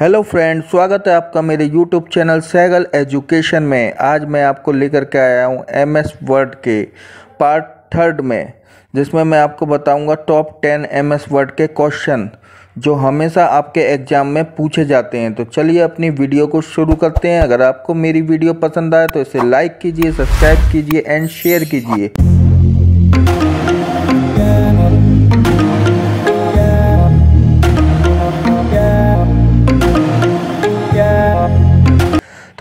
hello friend स्वागत है आपका मेरे यूट्यूब चैनल सैगल एजुकेशन में आज मैं आपको लेकर के आया हूँ एम एस वर्ड के पार्ट थर्ड में जिसमें मैं आपको बताऊंगा top ten M S Word के क्वेश्चन जो हमेशा आपके एग्ज़ाम में पूछे जाते हैं तो चलिए अपनी वीडियो को शुरू करते हैं अगर आपको मेरी वीडियो पसंद आए तो इसे लाइक कीजिए सब्सक्राइब कीजिए एंड शेयर कीजिए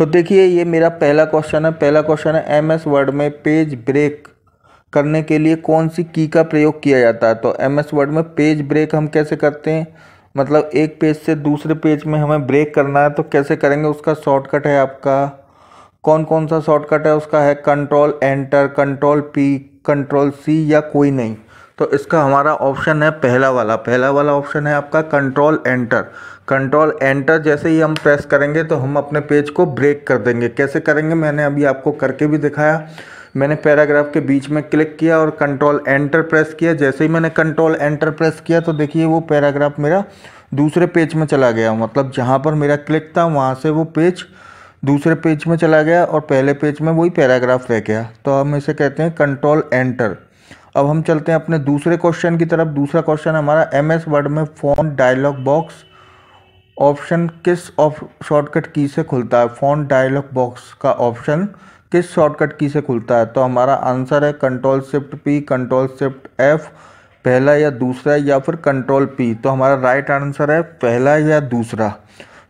तो देखिए ये मेरा पहला क्वेश्चन है पहला क्वेश्चन है एम एस वर्ड में पेज ब्रेक करने के लिए कौन सी की का प्रयोग किया जाता है तो एम एस वर्ड में पेज ब्रेक हम कैसे करते हैं मतलब एक पेज से दूसरे पेज में हमें ब्रेक करना है तो कैसे करेंगे उसका शॉर्टकट है आपका कौन कौन सा शॉर्टकट है उसका है control enter control P control C या कोई नहीं तो इसका हमारा ऑप्शन है पहला वाला पहला वाला ऑप्शन है आपका कंट्रोल एंटर कंट्रोल एंटर जैसे ही हम प्रेस करेंगे तो हम अपने पेज को ब्रेक कर देंगे कैसे करेंगे मैंने अभी आपको करके भी दिखाया मैंने पैराग्राफ के बीच में क्लिक किया और कंट्रोल एंटर प्रेस किया जैसे ही मैंने कंट्रोल एंटर प्रेस किया तो देखिए वो पैराग्राफ मेरा दूसरे पेज में चला गया मतलब जहाँ पर मेरा क्लिक था वहाँ से वो पेज दूसरे पेज में चला गया और पहले पेज में वही पैराग्राफ रह गया तो हम इसे कहते हैं कंट्रोल एंटर अब हम चलते हैं अपने दूसरे क्वेश्चन की तरफ दूसरा क्वेश्चन हमारा एम एस वर्ड में फ़ोन डायलॉग बॉक्स ऑप्शन किस ऑफ शॉर्टकट की से खुलता है फोन डायलॉग बॉक्स का ऑप्शन किस शॉर्टकट की से खुलता है तो हमारा आंसर है control shift P control shift F पहला या दूसरा या फिर कंट्रोल पी तो हमारा राइट आंसर है पहला या दूसरा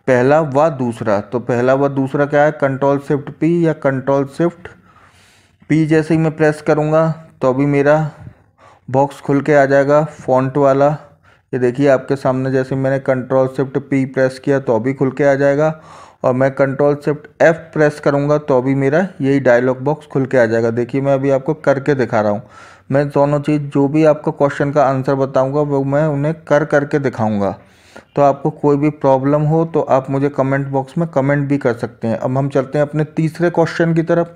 पहला व दूसरा तो पहला व दूसरा क्या है कंट्रोल शिफ्ट पी या कंट्रोल शिफ्ट पी जैसे ही मैं प्रेस करूँगा तो अभी मेरा बॉक्स खुल के आ जाएगा फॉन्ट वाला ये देखिए आपके सामने जैसे मैंने कंट्रोल शिफ्ट पी प्रेस किया तो अभी खुल के आ जाएगा और मैं कंट्रोल शिफ्ट एफ़ प्रेस करूँगा तो अभी मेरा यही डायलॉग बॉक्स खुल के आ जाएगा देखिए मैं अभी आपको करके दिखा रहा हूँ मैं दोनों चीज़ जो भी आपको क्वेश्चन का आंसर बताऊँगा वो मैं उन्हें कर करके दिखाऊँगा तो आपको कोई भी प्रॉब्लम हो तो आप मुझे कमेंट बॉक्स में कमेंट भी कर सकते हैं अब हम चलते हैं अपने तीसरे क्वेश्चन की तरफ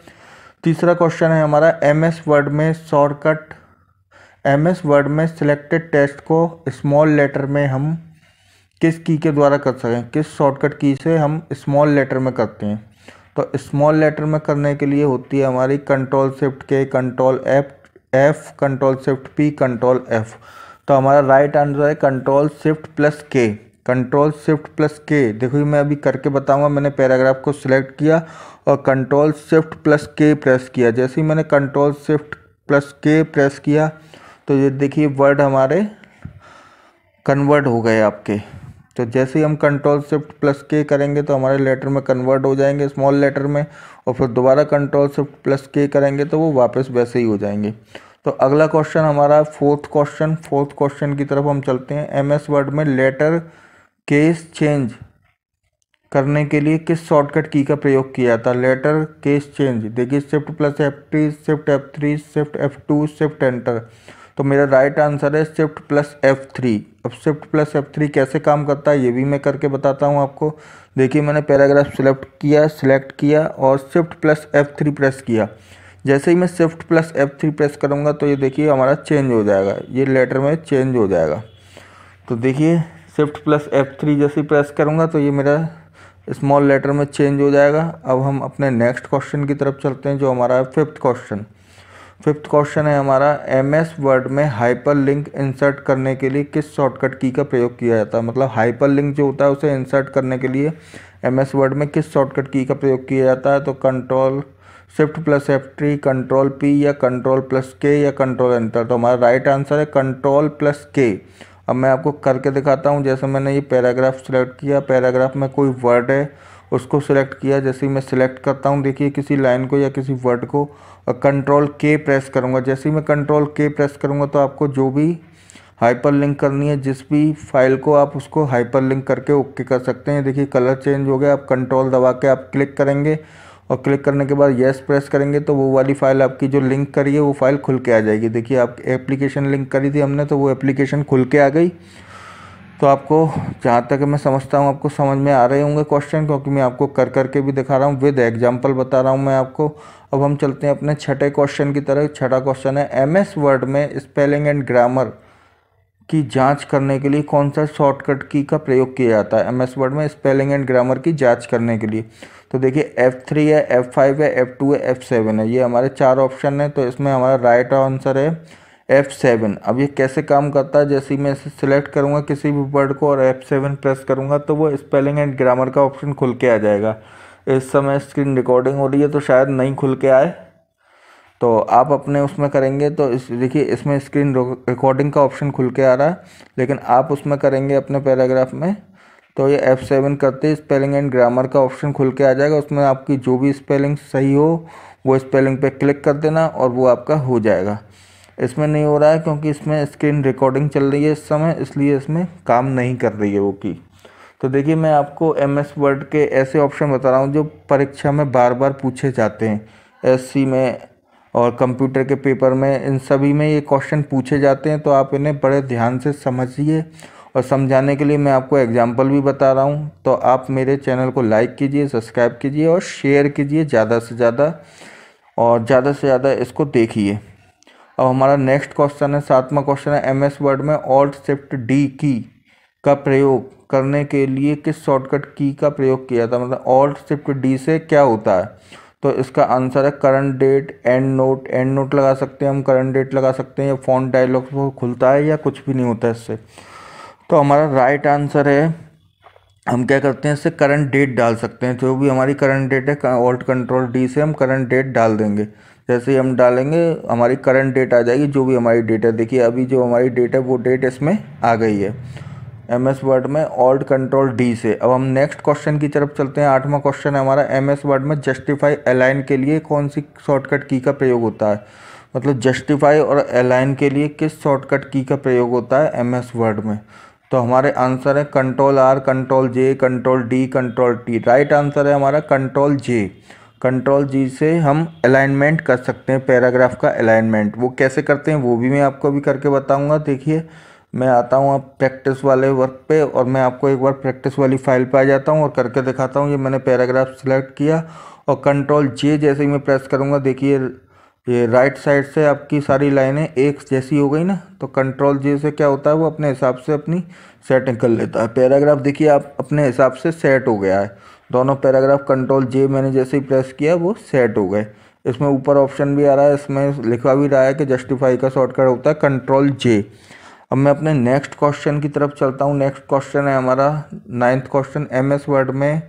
तीसरा क्वेश्चन है हमारा एम एस वर्ड में शॉर्टकट एम एस वर्ड में सिलेक्टेड टेस्ट को स्मॉल लेटर में हम किस की के द्वारा कर सकें किस शॉर्टकट की से हम स्मॉल लेटर में करते हैं तो स्मॉल लेटर में करने के लिए होती है हमारी control shift K control F F control shift P control F तो हमारा राइट आंसर है control shift plus K control shift plus K देखो मैं अभी करके बताऊंगा मैंने पैराग्राफ को सिलेक्ट किया और control shift plus K press किया जैसे ही मैंने control shift plus K press किया तो ये देखिए वर्ड हमारे कन्वर्ट हो गए आपके तो जैसे ही हम कंट्रोल शिफ्ट प्लस के करेंगे तो हमारे लेटर में कन्वर्ट हो जाएंगे स्मॉल लेटर में और फिर दोबारा कंट्रोल शिफ्ट प्लस के करेंगे तो वो वापस वैसे ही हो जाएंगे तो अगला क्वेश्चन हमारा फोर्थ क्वेश्चन फोर्थ क्वेश्चन की तरफ हम चलते हैं एम एस वर्ड में लेटर केस चेंज करने के लिए किस शॉर्टकट की का प्रयोग किया था लेटर केस चेंज देखिए shift plus F T shift F three shift F two shift enter तो मेरा राइट आंसर है शिफ्ट प्लस एफ थ्री अब शिफ्ट प्लस एफ थ्री कैसे काम करता है ये भी मैं करके बताता हूँ आपको देखिए मैंने पैराग्राफ सेलेक्ट किया सिलेक्ट किया और shift plus F three press किया जैसे ही मैं shift plus F three press करूँगा तो ये देखिए हमारा चेंज हो जाएगा ये लेटर में चेंज हो जाएगा तो देखिए शिफ्ट प्लस एफ थ्री जैसे प्रेस करूँगा तो ये मेरा स्मॉल लेटर में चेंज हो जाएगा अब हम अपने नेक्स्ट क्वेश्चन की तरफ चलते हैं जो हमारा है फिफ्थ क्वेश्चन फिफ्थ क्वेश्चन है हमारा एम एस वर्ड में हाइपर लिंक इंसर्ट करने के लिए किस शॉर्टकट की का प्रयोग किया जाता है मतलब हाइपर लिंक जो होता है उसे इंसर्ट करने के लिए एम एस वर्ड में किस शॉर्टकट की का प्रयोग किया जाता है तो control shift plus F three control P या कंट्रोल प्लस के या कंट्रोल एंटर तो हमारा राइट आंसर है कंट्रोल प्लस के अब मैं आपको करके दिखाता हूँ जैसे मैंने ये पैराग्राफ सेलेक्ट किया पैराग्राफ में कोई वर्ड है उसको सिलेक्ट किया जैसे ही मैं सिलेक्ट करता हूँ देखिए किसी लाइन को या किसी वर्ड को और कंट्रोल के प्रेस करूँगा जैसे ही मैं कंट्रोल के प्रेस करूँगा तो आपको जो भी हाइपर लिंक करनी है जिस भी फाइल को आप उसको हाइपर लिंक करके ओके कर सकते हैं देखिए कलर चेंज हो गया आप कंट्रोल दबा के आप क्लिक करेंगे और क्लिक करने के बाद येस प्रेस करेंगे तो वो वाली फ़ाइल आपकी जो लिंक करी है वो फ़ाइल खुल के आ जाएगी देखिए आप एप्लीकेशन लिंक करी थी हमने तो वो एप्लीकेशन खुल के आ गई तो आपको जहाँ तक मैं समझता हूँ आपको समझ में आ रहे होंगे क्वेश्चन क्योंकि मैं आपको कर कर के भी दिखा रहा हूँ विद एग्जाम्पल बता रहा हूँ मैं आपको अब हम चलते हैं अपने छठे क्वेश्चन की तरह छठा क्वेश्चन है एम एस वर्ड में स्पेलिंग एंड ग्रामर की जांच करने के लिए कौन सा शॉर्टकट की का प्रयोग किया जाता है एम एस वर्ड में स्पेलिंग एंड ग्रामर की जांच करने के लिए तो देखिए एफ़ थ्री है एफ़ फाइव है एफ़ टू है एफ़ सेवन है ये हमारे चार ऑप्शन हैं तो इसमें हमारा राइट आंसर है एफ़ सेवन अब ये कैसे काम करता है जैसे मैं इसे सिलेक्ट करूँगा किसी भी वर्ड को और एफ़ सेवन प्रेस करूँगा तो वो स्पेलिंग एंड ग्रामर का ऑप्शन खुल के आ जाएगा इस समय स्क्रीन रिकॉर्डिंग हो रही है तो शायद नहीं खुल के आए तो आप अपने उसमें करेंगे तो इस देखिए इसमें स्क्रीन रिकॉर्डिंग का ऑप्शन खुल के आ रहा है लेकिन आप उसमें करेंगे अपने पैराग्राफ में तो ये एफ़ सेवन करते स्पेलिंग एंड ग्रामर का ऑप्शन खुल के आ जाएगा उसमें आपकी जो भी स्पेलिंग सही हो वो स्पेलिंग पे क्लिक कर देना और वो आपका हो जाएगा इसमें नहीं हो रहा है क्योंकि इसमें स्क्रीन रिकॉर्डिंग चल रही है इस समय इसलिए इसमें काम नहीं कर रही है वो की तो देखिए मैं आपको एम एस वर्ड के ऐसे ऑप्शन बता रहा हूँ जो परीक्षा में बार बार पूछे जाते हैं एस सी में और कंप्यूटर के पेपर में इन सभी में ये क्वेश्चन पूछे जाते हैं तो आप इन्हें बड़े ध्यान से समझिए और समझाने के लिए मैं आपको एग्जाम्पल भी बता रहा हूँ तो आप मेरे चैनल को लाइक कीजिए सब्सक्राइब कीजिए और शेयर कीजिए ज़्यादा से ज़्यादा और ज़्यादा से ज़्यादा इसको देखिए अब हमारा नेक्स्ट क्वेश्चन है सातवां क्वेश्चन है एम एस वर्ड में ऑल्ट शिफ्ट डी की का प्रयोग करने के लिए किस शॉर्टकट की का प्रयोग किया था मतलब ऑल्ट शिफ्ट डी से क्या होता है तो इसका आंसर है current date and note and note लगा सकते हैं हम करंट डेट लगा सकते हैं या फोन डायलॉग खुलता है या कुछ भी नहीं होता इससे तो हमारा राइट आंसर है हम क्या करते हैं इससे करंट डेट डाल सकते हैं जो भी हमारी करंट डेट है ऑल्ट कंट्रोल डी से हम करंट डेट डाल देंगे जैसे ही हम डालेंगे हमारी करंट डेट आ जाएगी जो भी हमारी डेट है देखिए अभी जो हमारी डेट है वो डेट इसमें आ गई है एम एस वर्ड में ऑल्ट कंट्रोल डी से अब हम नेक्स्ट क्वेश्चन की तरफ चलते हैं आठवां क्वेश्चन है हमारा एम एस वर्ड में जस्टिफाई अलाइन के लिए कौन सी शॉर्टकट की का प्रयोग होता है मतलब जस्टिफाई और अलाइन के लिए किस शॉर्टकट की का प्रयोग होता है एम एस वर्ड में तो हमारे आंसर है control R control J control D control T right answer है हमारा कंट्रोल जे कंट्रोल जी से हम अलाइनमेंट कर सकते हैं पैराग्राफ का अलाइनमेंट वो कैसे करते हैं वो भी मैं आपको अभी करके बताऊंगा देखिए मैं आता हूँ आप प्रैक्टिस वाले वर्क पे और मैं आपको एक बार प्रैक्टिस वाली फाइल पे आ जाता हूँ और करके दिखाता हूँ ये मैंने पैराग्राफ सेलेक्ट किया और कंट्रोल जे जैसे ही मैं प्रेस करूँगा देखिए ये राइट साइड से आपकी सारी लाइनें एक जैसी हो गई ना तो कंट्रोल जी से क्या होता है वो अपने हिसाब से अपनी सेटिंग कर लेता है पैराग्राफ देखिए आप अपने हिसाब से सेट हो गया है दोनों पैराग्राफ कंट्रोल जे मैंने जैसे ही प्रेस किया वो सेट हो गए इसमें ऊपर ऑप्शन भी आ रहा है इसमें लिखा भी रहा है कि जस्टिफाई का शॉर्टकट होता है कंट्रोल जे अब मैं अपने नेक्स्ट क्वेश्चन की तरफ चलता हूँ नेक्स्ट क्वेश्चन है हमारा ninth question M S Word में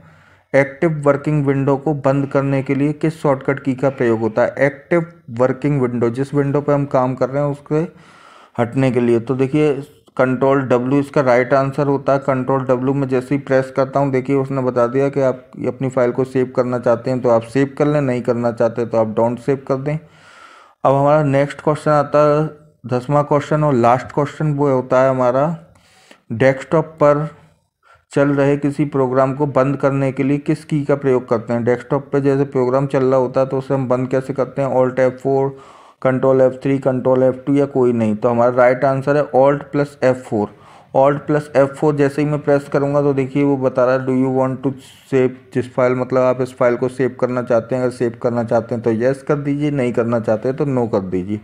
एक्टिव वर्किंग विंडो को बंद करने के लिए किस शॉर्टकट की का प्रयोग होता है एक्टिव वर्किंग विंडो जिस विंडो पर हम काम कर रहे हैं उसके हटने के लिए तो देखिए कंट्रोल डब्ल्यू इसका राइट आंसर होता है कंट्रोल डब्ल्यू में जैसे ही प्रेस करता हूँ देखिए उसने बता दिया कि आप अपनी फाइल को सेव करना चाहते हैं तो आप सेव कर लें नहीं करना चाहते तो आप डोंट सेव कर दें अब हमारा नेक्स्ट क्वेश्चन आता है दसवां क्वेश्चन और लास्ट क्वेश्चन वो होता है हमारा डेस्कटॉप पर चल रहे किसी प्रोग्राम को बंद करने के लिए किस की का प्रयोग करते हैं डेस्कटॉप पे जैसे प्रोग्राम चल रहा होता है तो उसे हम बंद कैसे करते हैं alt F four control F three control F two या कोई नहीं तो हमारा राइट आंसर है alt plus F four alt plus F four जैसे ही मैं प्रेस करूँगा तो देखिए वो बता रहा है do you want to save जिस फाइल मतलब आप इस फाइल को सेव करना चाहते हैं अगर सेव करना चाहते हैं तो येस कर दीजिए नहीं करना चाहते हैं तो नो कर दीजिए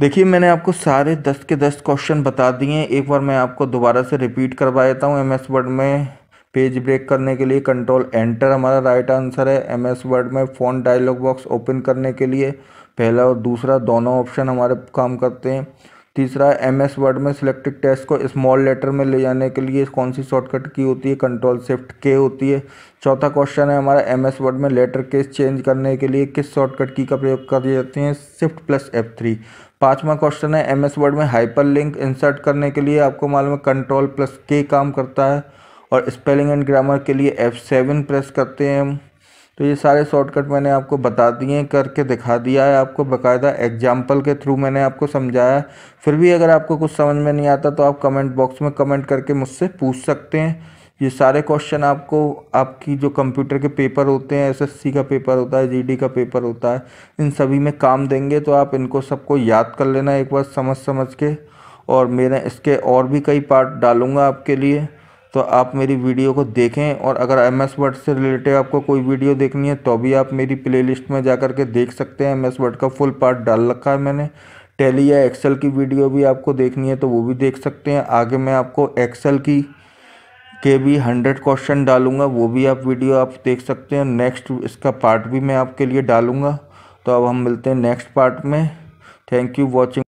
देखिए मैंने आपको सारे दस के दस क्वेश्चन बता दिए हैं एक बार मैं आपको दोबारा से रिपीट करवा देता हूँ एम एस वर्ड में पेज ब्रेक करने के लिए कंट्रोल एंटर हमारा राइट आंसर है एम एस वर्ड में फ़ोन डायलॉग बॉक्स ओपन करने के लिए पहला और दूसरा दोनों ऑप्शन हमारे काम करते हैं तीसरा एम एस वर्ड में सिलेक्टेड टेस्ट को स्मॉल लेटर में ले जाने के लिए कौन सी शॉर्टकट की होती है कंट्रोल शिफ्ट के होती है चौथा क्वेश्चन है हमारा एम एस वर्ड में लेटर केस चेंज करने के लिए किस शॉर्टकट की का प्रयोग कर दिए जाते हैं शिफ्ट प्लस एफ थ्री पाँचवा क्वेश्चन है एम एस वर्ड में हाइपर लिंक इंसर्ट करने के लिए आपको मालूम है कंट्रोल प्लस के काम करता है और स्पेलिंग एंड ग्रामर के लिए एफ सेवन प्रेस करते हैं हम तो ये सारे शॉर्टकट मैंने आपको बता दिए करके दिखा दिया है आपको बकायदा एग्जाम्पल के थ्रू मैंने आपको समझाया है फिर भी अगर आपको कुछ समझ में नहीं आता तो आप कमेंट बॉक्स में कमेंट करके मुझसे पूछ सकते हैं ये सारे क्वेश्चन आपको आपकी जो कंप्यूटर के पेपर होते हैं एसएससी का पेपर होता है जीडी का पेपर होता है इन सभी में काम देंगे तो आप इनको सबको याद कर लेना एक बार समझ समझ के और मेरे इसके और भी कई पार्ट डालूँगा आपके लिए तो आप मेरी वीडियो को देखें और अगर एम एस वर्ड से रिलेटेड आपको कोई वीडियो देखनी है तो भी आप मेरी प्लेलिस्ट में जा कर के देख सकते हैं एम एस वर्ड का फुल पार्ट डाल रखा है मैंने टेली या एक्सेल की वीडियो भी आपको देखनी है तो वो भी देख सकते हैं आगे मैं आपको एक्सेल की के भी हंड्रेड क्वेश्चन डालूंगा वो भी आप वीडियो आप देख सकते हैं नेक्स्ट इसका पार्ट भी मैं आपके लिए डालूंगा तो अब हम मिलते हैं नेक्स्ट पार्ट में थैंक यू वॉचिंग